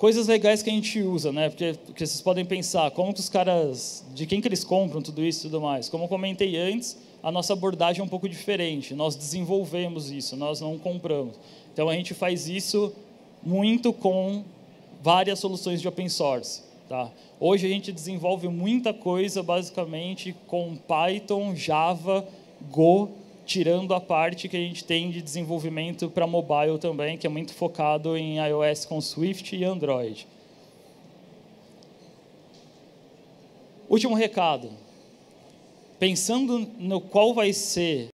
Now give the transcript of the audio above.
coisas legais que a gente usa, né? Porque, vocês podem pensar, como que os caras, de quem que eles compram tudo isso e tudo mais. Como eu comentei antes, a nossa abordagem é um pouco diferente. Nós desenvolvemos isso, nós não compramos. Então a gente faz isso muito com várias soluções de open source. Tá? Hoje a gente desenvolve muita coisa basicamente com Python, Java, Go tirando a parte que a gente tem de desenvolvimento para mobile também, que é muito focado em iOS com Swift e Android. Último recado. Pensando no qual vai ser